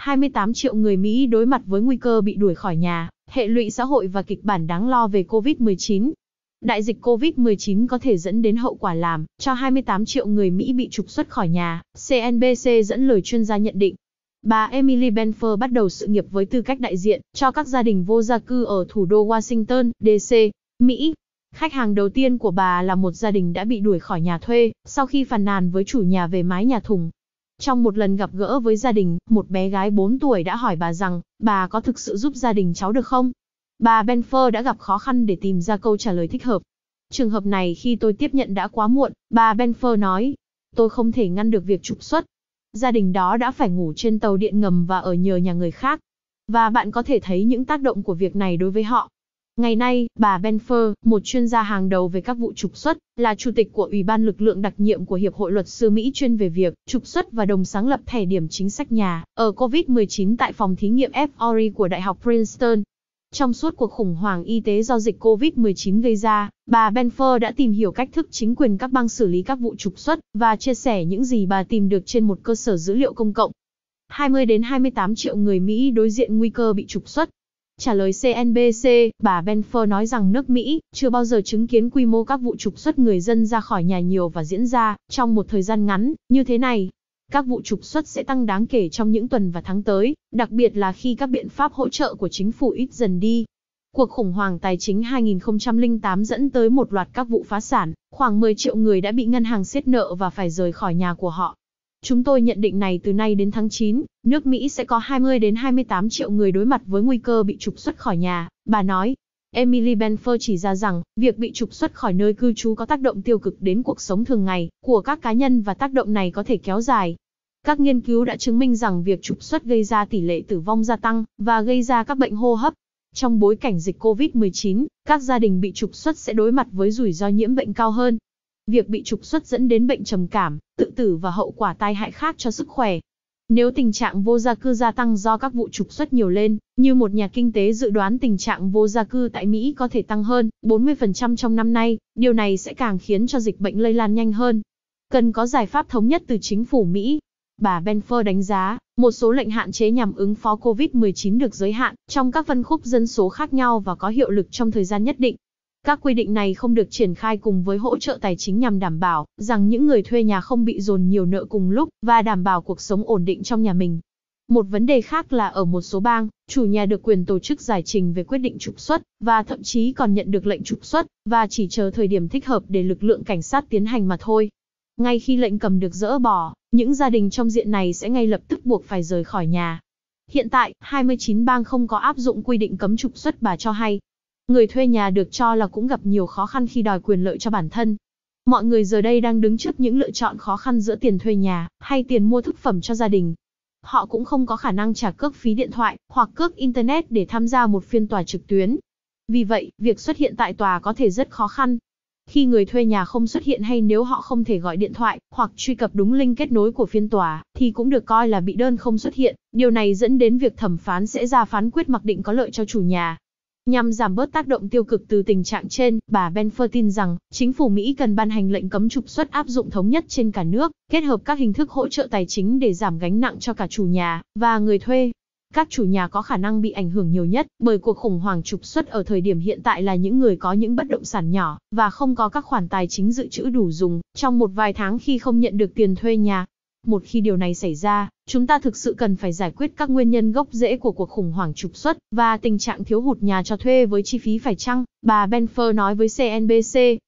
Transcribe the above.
28 triệu người Mỹ đối mặt với nguy cơ bị đuổi khỏi nhà, hệ lụy xã hội và kịch bản đáng lo về COVID-19. Đại dịch COVID-19 có thể dẫn đến hậu quả làm cho 28 triệu người Mỹ bị trục xuất khỏi nhà, CNBC dẫn lời chuyên gia nhận định. Bà Emily Benfer bắt đầu sự nghiệp với tư cách đại diện cho các gia đình vô gia cư ở thủ đô Washington, D.C., Mỹ. Khách hàng đầu tiên của bà là một gia đình đã bị đuổi khỏi nhà thuê sau khi phàn nàn với chủ nhà về mái nhà thùng trong một lần gặp gỡ với gia đình, một bé gái 4 tuổi đã hỏi bà rằng, bà có thực sự giúp gia đình cháu được không? Bà Benfer đã gặp khó khăn để tìm ra câu trả lời thích hợp. Trường hợp này khi tôi tiếp nhận đã quá muộn, bà Benfer nói, tôi không thể ngăn được việc trục xuất. Gia đình đó đã phải ngủ trên tàu điện ngầm và ở nhờ nhà người khác. Và bạn có thể thấy những tác động của việc này đối với họ. Ngày nay, bà Benfer, một chuyên gia hàng đầu về các vụ trục xuất, là chủ tịch của Ủy ban lực lượng đặc nhiệm của Hiệp hội luật sư Mỹ chuyên về việc trục xuất và đồng sáng lập thẻ điểm chính sách nhà ở COVID-19 tại phòng thí nghiệm FORI của Đại học Princeton. Trong suốt cuộc khủng hoảng y tế do dịch COVID-19 gây ra, bà Benfer đã tìm hiểu cách thức chính quyền các bang xử lý các vụ trục xuất và chia sẻ những gì bà tìm được trên một cơ sở dữ liệu công cộng. 20 đến 28 triệu người Mỹ đối diện nguy cơ bị trục xuất Trả lời CNBC, bà Benfer nói rằng nước Mỹ chưa bao giờ chứng kiến quy mô các vụ trục xuất người dân ra khỏi nhà nhiều và diễn ra trong một thời gian ngắn như thế này. Các vụ trục xuất sẽ tăng đáng kể trong những tuần và tháng tới, đặc biệt là khi các biện pháp hỗ trợ của chính phủ ít dần đi. Cuộc khủng hoảng tài chính 2008 dẫn tới một loạt các vụ phá sản, khoảng 10 triệu người đã bị ngân hàng siết nợ và phải rời khỏi nhà của họ. Chúng tôi nhận định này từ nay đến tháng 9, nước Mỹ sẽ có 20 đến 28 triệu người đối mặt với nguy cơ bị trục xuất khỏi nhà, bà nói. Emily Benfer chỉ ra rằng, việc bị trục xuất khỏi nơi cư trú có tác động tiêu cực đến cuộc sống thường ngày của các cá nhân và tác động này có thể kéo dài. Các nghiên cứu đã chứng minh rằng việc trục xuất gây ra tỷ lệ tử vong gia tăng và gây ra các bệnh hô hấp. Trong bối cảnh dịch COVID-19, các gia đình bị trục xuất sẽ đối mặt với rủi ro nhiễm bệnh cao hơn Việc bị trục xuất dẫn đến bệnh trầm cảm, tự tử và hậu quả tai hại khác cho sức khỏe. Nếu tình trạng vô gia cư gia tăng do các vụ trục xuất nhiều lên, như một nhà kinh tế dự đoán tình trạng vô gia cư tại Mỹ có thể tăng hơn 40% trong năm nay, điều này sẽ càng khiến cho dịch bệnh lây lan nhanh hơn. Cần có giải pháp thống nhất từ chính phủ Mỹ. Bà Benfer đánh giá, một số lệnh hạn chế nhằm ứng phó COVID-19 được giới hạn trong các phân khúc dân số khác nhau và có hiệu lực trong thời gian nhất định. Các quy định này không được triển khai cùng với hỗ trợ tài chính nhằm đảm bảo rằng những người thuê nhà không bị dồn nhiều nợ cùng lúc và đảm bảo cuộc sống ổn định trong nhà mình. Một vấn đề khác là ở một số bang, chủ nhà được quyền tổ chức giải trình về quyết định trục xuất và thậm chí còn nhận được lệnh trục xuất và chỉ chờ thời điểm thích hợp để lực lượng cảnh sát tiến hành mà thôi. Ngay khi lệnh cầm được dỡ bỏ, những gia đình trong diện này sẽ ngay lập tức buộc phải rời khỏi nhà. Hiện tại, 29 bang không có áp dụng quy định cấm trục xuất bà cho hay, Người thuê nhà được cho là cũng gặp nhiều khó khăn khi đòi quyền lợi cho bản thân. Mọi người giờ đây đang đứng trước những lựa chọn khó khăn giữa tiền thuê nhà hay tiền mua thực phẩm cho gia đình. Họ cũng không có khả năng trả cước phí điện thoại hoặc cước internet để tham gia một phiên tòa trực tuyến. Vì vậy, việc xuất hiện tại tòa có thể rất khó khăn. Khi người thuê nhà không xuất hiện hay nếu họ không thể gọi điện thoại hoặc truy cập đúng link kết nối của phiên tòa thì cũng được coi là bị đơn không xuất hiện. Điều này dẫn đến việc thẩm phán sẽ ra phán quyết mặc định có lợi cho chủ nhà Nhằm giảm bớt tác động tiêu cực từ tình trạng trên, bà Benfer tin rằng, chính phủ Mỹ cần ban hành lệnh cấm trục xuất áp dụng thống nhất trên cả nước, kết hợp các hình thức hỗ trợ tài chính để giảm gánh nặng cho cả chủ nhà và người thuê. Các chủ nhà có khả năng bị ảnh hưởng nhiều nhất bởi cuộc khủng hoảng trục xuất ở thời điểm hiện tại là những người có những bất động sản nhỏ và không có các khoản tài chính dự trữ đủ dùng trong một vài tháng khi không nhận được tiền thuê nhà một khi điều này xảy ra, chúng ta thực sự cần phải giải quyết các nguyên nhân gốc rễ của cuộc khủng hoảng trục xuất và tình trạng thiếu hụt nhà cho thuê với chi phí phải chăng, bà Benfer nói với CNBC.